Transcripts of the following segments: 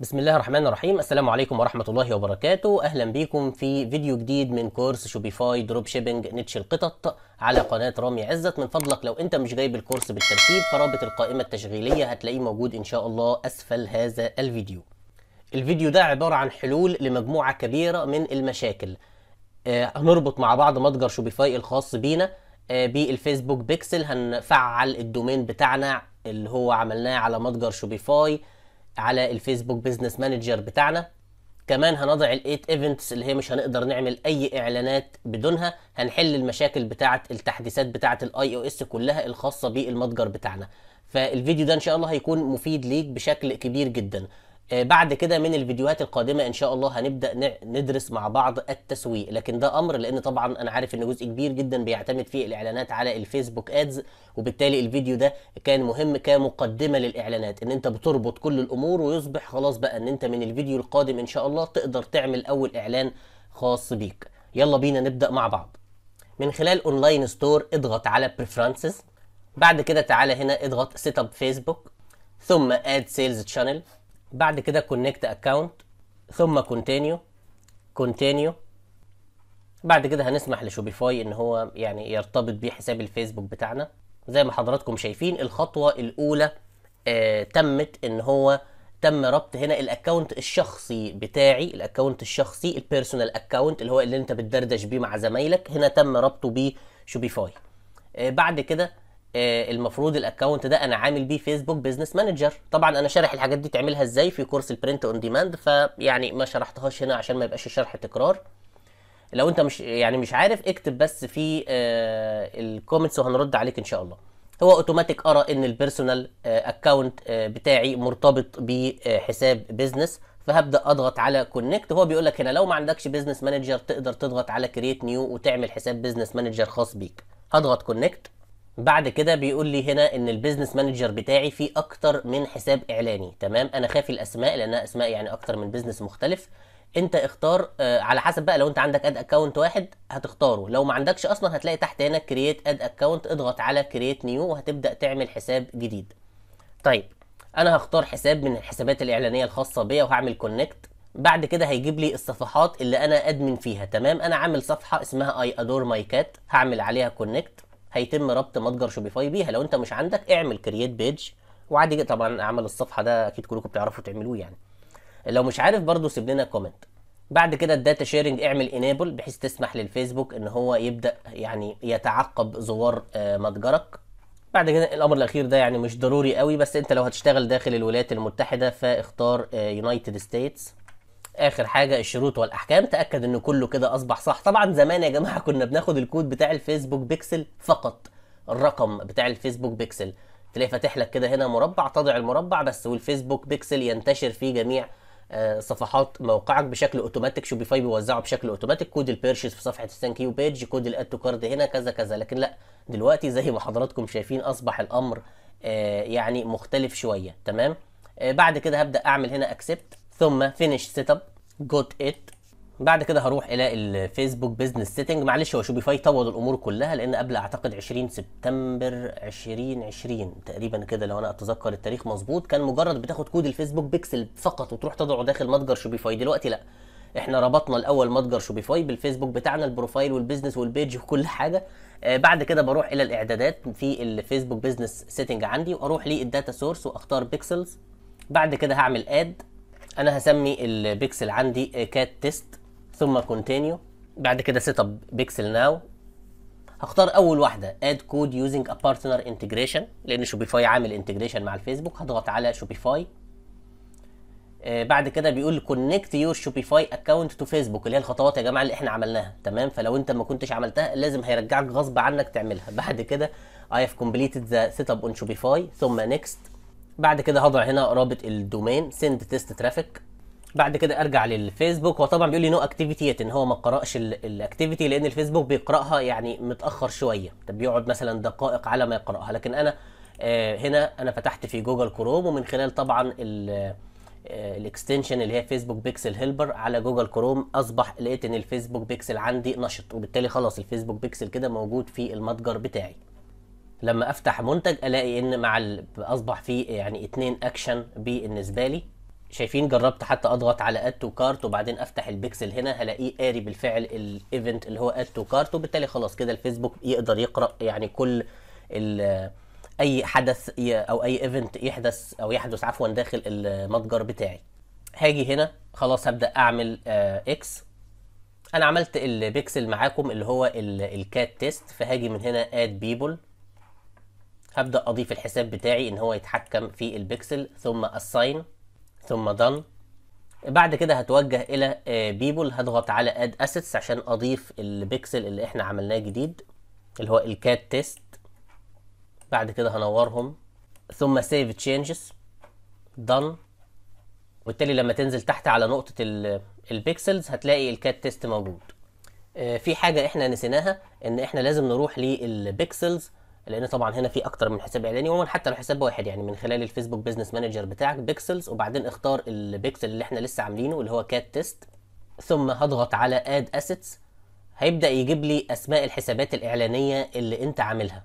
بسم الله الرحمن الرحيم السلام عليكم ورحمة الله وبركاته أهلا بيكم في فيديو جديد من كورس شوبيفاي دروب شيبنج نتش القطط على قناة رامي عزت من فضلك لو أنت مش جايب الكورس بالترتيب فرابط القائمة التشغيلية هتلاقيه موجود إن شاء الله أسفل هذا الفيديو الفيديو ده عبارة عن حلول لمجموعة كبيرة من المشاكل آه، هنربط مع بعض متجر شوبيفاي الخاص بينا آه، بالفيسبوك بيكسل هنفعل الدومين بتاعنا اللي هو عملناه على متجر شوبيفاي على الفيسبوك بيزنس مانجر بتاعنا كمان هنضع الايت ايفنتس اللي هي مش هنقدر نعمل اي اعلانات بدونها هنحل المشاكل بتاعه التحديثات بتاعه الاي او اس كلها الخاصه بالمتجر بتاعنا فالفيديو ده ان شاء الله هيكون مفيد ليك بشكل كبير جدا آه، بعد كده من الفيديوهات القادمه ان شاء الله هنبدا ندرس مع بعض التسويق لكن ده امر لان طبعا انا عارف ان جزء كبير جدا بيعتمد فيه الاعلانات على الفيسبوك ادز وبالتالي الفيديو ده كان مهم كمقدمه للاعلانات ان انت بتربط كل الامور ويصبح خلاص بقى ان انت من الفيديو القادم ان شاء الله تقدر تعمل اول اعلان خاص بيك يلا بينا نبدا مع بعض من خلال اونلاين ستور اضغط على بريفرنسز بعد كده تعالى هنا اضغط سيت اب فيسبوك ثم اد سيلز تشانل بعد كده كونكت اكونت ثم كونتينيو كونتينيو بعد كده هنسمح لشوبيفاي ان هو يعني يرتبط بيه حساب الفيسبوك بتاعنا زي ما حضراتكم شايفين الخطوه الاولى آه تمت ان هو تم ربط هنا الاكونت الشخصي بتاعي الاكونت الشخصي البيرسونال اكونت اللي هو اللي انت بتدردش بيه مع زمايلك هنا تم ربطه بشوبيفاي آه بعد كده آه، المفروض الاكونت ده انا عامل بيه فيسبوك بزنس مانجر طبعا انا شارح الحاجات دي تعملها ازاي في كورس البرنت اون ديماند فيعني ما شرحتهاش هنا عشان ما يبقاش الشرح تكرار لو انت مش يعني مش عارف اكتب بس في آه، الكومنتس وهنرد عليك ان شاء الله هو اوتوماتيك ارى ان البيرسونال اكونت آه، بتاعي مرتبط بحساب بزنس فهبدا اضغط على كونكت هو بيقول لك هنا لو ما عندكش بزنس مانجر تقدر تضغط على كرييت نيو وتعمل حساب بزنس مانجر خاص بيك هضغط كونكت بعد كده بيقول لي هنا ان البيزنس مانجر بتاعي فيه اكتر من حساب اعلاني تمام انا خافي الاسماء لانها اسماء يعني اكتر من بيزنس مختلف انت اختار آه على حسب بقى لو انت عندك اد اكونت واحد هتختاره لو ما عندكش اصلا هتلاقي تحت هنا كرييت اد اكونت اضغط على كرييت نيو وهتبدا تعمل حساب جديد طيب انا هختار حساب من الحسابات الاعلانيه الخاصه بيا وهعمل كونكت بعد كده هيجيب لي الصفحات اللي انا ادمن فيها تمام انا عامل صفحه اسمها اي ادور ماي كات هعمل عليها كونكت هيتم ربط متجر شوبيفاي بيها لو انت مش عندك اعمل كرييت بيج وعادي طبعا اعمل الصفحه ده اكيد كلكم بتعرفوا تعملوه يعني لو مش عارف برضو سيب لنا كومنت بعد كده الداتا شيرنج اعمل انيبل بحيث تسمح للفيسبوك ان هو يبدا يعني يتعقب زوار آه، متجرك بعد كده الامر الاخير ده يعني مش ضروري قوي بس انت لو هتشتغل داخل الولايات المتحده فاختار يونايتد آه، ستيتس اخر حاجه الشروط والاحكام تاكد ان كله كده اصبح صح طبعا زمان يا جماعه كنا بناخد الكود بتاع الفيسبوك بيكسل فقط الرقم بتاع الفيسبوك بيكسل تلاقي فاتح لك كده هنا مربع تضع المربع بس والفيسبوك بيكسل ينتشر في جميع آه، صفحات موقعك بشكل اوتوماتيك شوبيفاي بيوزعه بشكل اوتوماتيك كود البيرشز في صفحه الثانك يو بيج كود الاد تو كارد هنا كذا كذا لكن لا دلوقتي زي ما حضراتكم شايفين اصبح الامر آه، يعني مختلف شويه تمام آه، بعد كده هبدا اعمل هنا اكسبت ثم فينيش سيت اب جوت ات بعد كده هروح الى الفيسبوك بزنس سيتنج معلش هو شوبيفاي طول الامور كلها لان قبل اعتقد 20 سبتمبر 2020 تقريبا كده لو انا اتذكر التاريخ مظبوط كان مجرد بتاخد كود الفيسبوك بيكسل فقط وتروح تضعه داخل متجر شوبيفاي دلوقتي لا احنا ربطنا الاول متجر شوبيفاي بالفيسبوك بتاعنا البروفايل والبيزنس والبيج وكل حاجه آه، بعد كده بروح الى الاعدادات في الفيسبوك بزنس سيتنج عندي واروح للداتا سورس واختار بيكسلز بعد كده هعمل اد انا هسمي البيكسل عندي كات تيست ثم كونتينيو بعد كده سيت اب بيكسل ناو هختار اول واحده اد كود يوزنج ا بارتنر انتجريشن لان شوبيفاي عامل انتجريشن مع الفيسبوك هضغط على شوبيفاي آه، بعد كده بيقول كونكت يور شوبيفاي اكونت تو فيسبوك اللي هي الخطوات يا جماعه اللي احنا عملناها تمام فلو انت ما كنتش عملتها لازم هيرجعك غصب عنك تعملها بعد كده I have completed the setup on Shopify ثم next بعد كده هضع هنا رابط الدومين سند تيست ترافيك بعد كده ارجع للفيسبوك هو طبعا بيقول لي نو اكتيفيتي ان هو ما قراش الاكتيفيتي لان الفيسبوك بيقراها يعني متاخر شويه طب بيقعد مثلا دقائق على ما يقراها لكن انا آه هنا انا فتحت في جوجل كروم ومن خلال طبعا الاكستنشن آه، اللي هي فيسبوك بيكسل هيلبر على جوجل كروم اصبح لقيت ان الفيسبوك بيكسل عندي نشط وبالتالي خلاص الفيسبوك بيكسل كده موجود في المتجر بتاعي لما افتح منتج الاقي ان مع ال... اصبح فيه يعني اتنين اكشن بالنسبه لي شايفين جربت حتى اضغط على اد تو كارت وبعدين افتح البكسل هنا هلاقيه قاري بالفعل الايفنت اللي هو اد تو كارت وبالتالي خلاص كده الفيسبوك يقدر يقرا يعني كل ال... اي حدث او اي ايفنت يحدث او يحدث عفوا داخل المتجر بتاعي هاجي هنا خلاص هبدا اعمل اكس آه، انا عملت البيكسل معاكم اللي هو الكات تيست فهاجي من هنا اد بيبل هبدا اضيف الحساب بتاعي ان هو يتحكم في البكسل ثم اساين ثم دن بعد كده هتوجه الى آه، بيبل هضغط على اد اسيتس عشان اضيف البكسل اللي احنا عملناه جديد اللي هو الكات تيست بعد كده هنورهم ثم سيف تشينجز دن وبالتالي لما تنزل تحت على نقطة البيكسلز هتلاقي الكات تيست موجود آه، في حاجة احنا نسيناها ان احنا لازم نروح للبيكسلز لان طبعا هنا في اكتر من حساب اعلاني ومن حتى لو حساب واحد يعني من خلال الفيسبوك بزنس مانجر بتاعك بيكسلز وبعدين اختار البيكسل اللي احنا لسه عاملينه اللي هو كات تيست ثم هضغط على اد اسيتس هيبدا يجيب لي اسماء الحسابات الاعلانيه اللي انت عاملها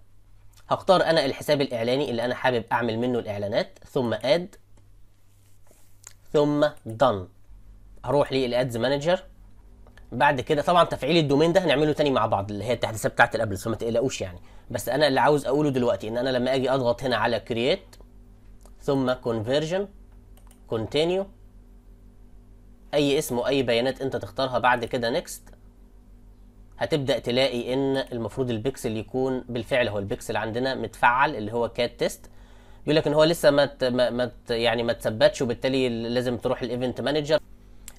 هختار انا الحساب الاعلاني اللي انا حابب اعمل منه الاعلانات ثم اد ثم دن هروح للادز مانجر بعد كده طبعا تفعيل الدومين ده هنعمله تاني مع بعض اللي هي التحديثات بتاعت الابل فما تقلقوش يعني بس انا اللي عاوز اقوله دلوقتي ان انا لما اجي اضغط هنا على كرييت ثم كونفرجن كونتينيو اي اسم واي بيانات انت تختارها بعد كده نيكست هتبدا تلاقي ان المفروض البكسل يكون بالفعل هو البكسل عندنا متفعل اللي هو كات تيست بيقول لك ان هو لسه ما يعني ما تثبتش وبالتالي لازم تروح الايفنت مانجر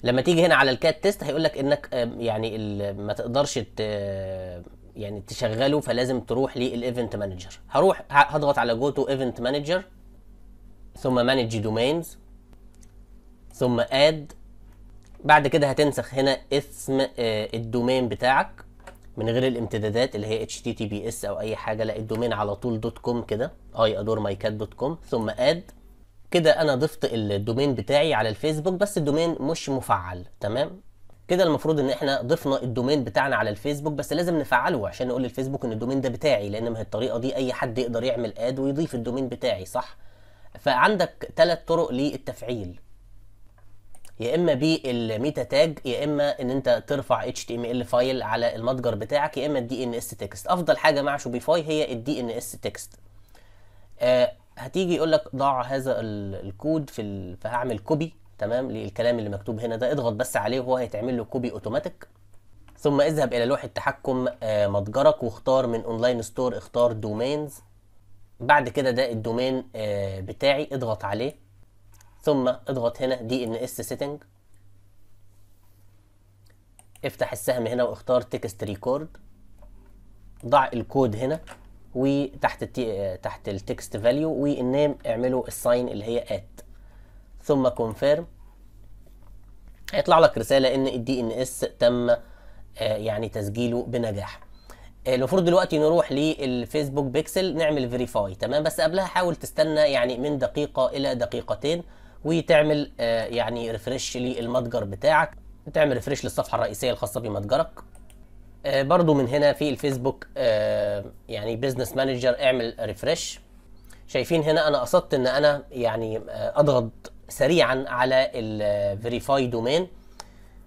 لما تيجي هنا على الكات تيست هيقول لك انك آه، يعني ما تقدرش آه، يعني تشغله فلازم تروح للايفنت مانجر هروح هضغط على جو تو ايفنت مانجر ثم مانج دومينز ثم اد بعد كده هتنسخ هنا اسم آه، الدومين بتاعك من غير الامتدادات اللي هي اتش تي تي بي اس او اي حاجه لا الدومين على طول دوت كوم كده اي ادور ماي كات دوت كوم ثم اد كده انا ضفت الدومين بتاعي على الفيسبوك بس الدومين مش مفعل تمام كده المفروض ان احنا ضفنا الدومين بتاعنا على الفيسبوك بس لازم نفعله عشان نقول للفيسبوك ان الدومين ده بتاعي لان ما هي الطريقه دي اي حد يقدر يعمل اد ويضيف الدومين بتاعي صح فعندك ثلاث طرق للتفعيل يا اما بالميتا تاج يا اما ان انت ترفع html فايل على المتجر بتاعك يا اما الدي ان اس تكست افضل حاجه مع شوبيفاي هي الدي ان اس تكست هتيجي يقول لك ضع هذا الكود في فهعمل كوبي تمام للكلام اللي مكتوب هنا ده اضغط بس عليه وهو هيتعمل له كوبي اوتوماتيك ثم اذهب الى لوحه تحكم آه، متجرك واختار من اونلاين ستور اختار دومينز بعد كده ده الدومين آه، بتاعي اضغط عليه ثم اضغط هنا دي ان اس سيتنج افتح السهم هنا واختار تكست ريكورد ضع الكود هنا وتحت التي... تحت التكست فاليو والنيم اعملوا الساين اللي هي ات ثم كونفيرم هيطلع لك رساله ان الدي ان اس تم آه، يعني تسجيله بنجاح آه، المفروض دلوقتي نروح للفيسبوك بيكسل نعمل فيريفاي تمام بس قبلها حاول تستنى يعني من دقيقه الى دقيقتين وتعمل آه، يعني ريفرش للمتجر بتاعك تعمل ريفرش للصفحه الرئيسيه الخاصه بمتجرك آه، برضو من هنا في الفيسبوك آه، يعني بزنس مانجر اعمل ريفرش شايفين هنا انا قصدت ان انا يعني آه، اضغط سريعا على الفيريفاي دومين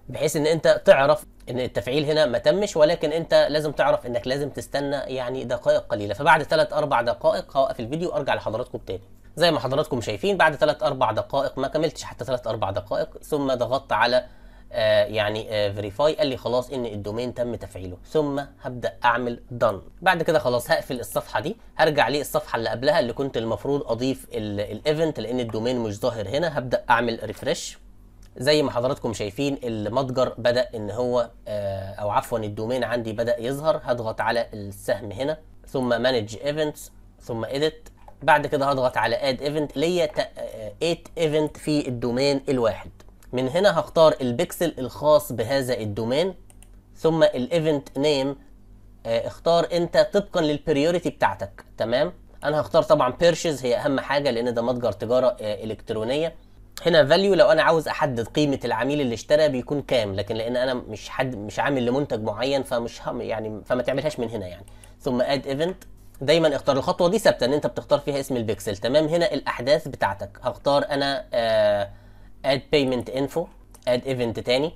بحيث ان انت تعرف ان التفعيل هنا ما تمش ولكن انت لازم تعرف انك لازم تستنى يعني دقائق قليله فبعد 3 4 دقائق هوقف الفيديو وارجع لحضراتكم تاني زي ما حضراتكم شايفين بعد 3 4 دقائق ما كملتش حتى 3 4 دقائق ثم ضغطت على آه، يعني فيريفاي آه، قال لي خلاص ان الدومين تم تفعيله ثم هبدا اعمل دن بعد كده خلاص هقفل الصفحه دي هرجع للصفحه اللي قبلها اللي كنت المفروض اضيف الايفنت لان الدومين مش ظاهر هنا هبدا اعمل ريفرش زي ما حضراتكم شايفين المتجر بدا ان هو آه، او عفوا الدومين عندي بدا يظهر هضغط على السهم هنا ثم مانج ايفنتس ثم اديت بعد كده هضغط على اد ايفنت ليا 8 ايفنت في الدومين الواحد من هنا هختار البكسل الخاص بهذا الدومين ثم الايفنت آه، نيم اختار انت طبقا للبريوريتي بتاعتك تمام انا هختار طبعا بيرشز هي اهم حاجه لان ده متجر تجاره آه، الكترونيه هنا فاليو لو انا عاوز احدد قيمه العميل اللي اشترى بيكون كام لكن لان انا مش حد مش عامل لمنتج معين فمش يعني فما تعملهاش من هنا يعني ثم اد ايفنت دايما اختار الخطوه دي ثابته ان انت بتختار فيها اسم البكسل تمام هنا الاحداث بتاعتك هختار انا آه اد بيمنت انفو اد ايفنت تاني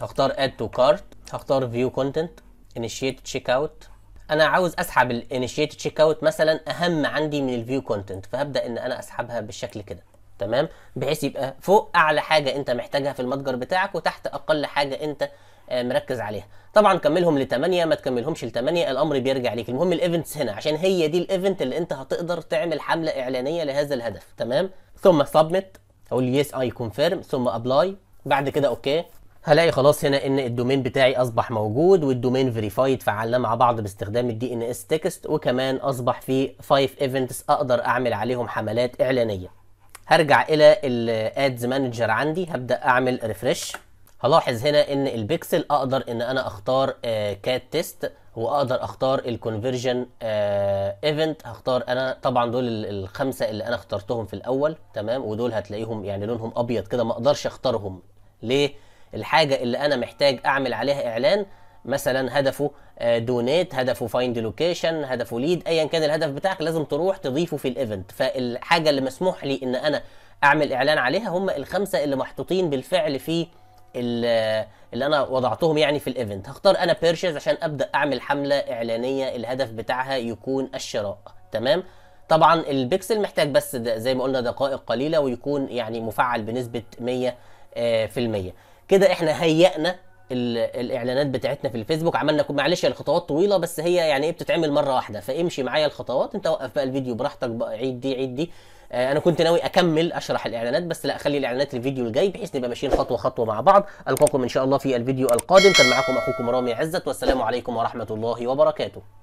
هختار اد تو كارت هختار فيو كونتنت انيشيت تشيك اوت انا عاوز اسحب الانيشيت تشيك اوت مثلا اهم عندي من الفيو كونتنت فهبدا ان انا اسحبها بالشكل كده تمام بحيث يبقى فوق اعلى حاجه انت محتاجها في المتجر بتاعك وتحت اقل حاجه انت آه، مركز عليها طبعا كملهم ل 8 ما تكملهمش ل 8 الامر بيرجع ليك المهم الايفنتس هنا عشان هي دي الايفنت اللي انت هتقدر تعمل حمله اعلانيه لهذا الهدف تمام ثم سبمت اقول يس اي كونفيرم ثم ابلاي بعد كده اوكي هلاقي خلاص هنا ان الدومين بتاعي اصبح موجود والدومين فيريفايد فعلنا مع بعض باستخدام الدي ان اس تكست وكمان اصبح في 5 ايفنتس اقدر اعمل عليهم حملات اعلانيه هرجع الى الادز مانجر عندي هبدا اعمل ريفرش هلاحظ هنا ان البيكسل اقدر ان انا اختار كات آه، تيست واقدر اختار الكونفرجن ايفنت آه، هختار انا طبعا دول الخمسه اللي انا اخترتهم في الاول تمام ودول هتلاقيهم يعني لونهم ابيض كده ما اقدرش اختارهم ليه الحاجه اللي انا محتاج اعمل عليها اعلان مثلا هدفه دونيت آه، هدفه فايند لوكيشن هدفه ليد ايا كان الهدف بتاعك لازم تروح تضيفه في الايفنت فالحاجه اللي مسموح لي ان انا اعمل اعلان عليها هم الخمسه اللي محطوطين بالفعل في اللي انا وضعتهم يعني في الايفنت هختار انا بيرشيز عشان ابدا اعمل حمله اعلانيه الهدف بتاعها يكون الشراء تمام طبعا البكسل محتاج بس زي ما قلنا دقائق قليله ويكون يعني مفعل بنسبه 100% آه، كده احنا هيئنا الاعلانات بتاعتنا في الفيسبوك عملنا معلش الخطوات طويله بس هي يعني ايه بتتعمل مره واحده فامشي معايا الخطوات انت وقف بقى الفيديو براحتك بقى عيد دي عيد دي آه انا كنت ناوي اكمل اشرح الاعلانات بس لا خلي الاعلانات الفيديو الجاي بحيث نبقى ماشيين خطوه خطوه مع بعض القاكم ان شاء الله في الفيديو القادم كان معاكم اخوكم رامي عزت والسلام عليكم ورحمه الله وبركاته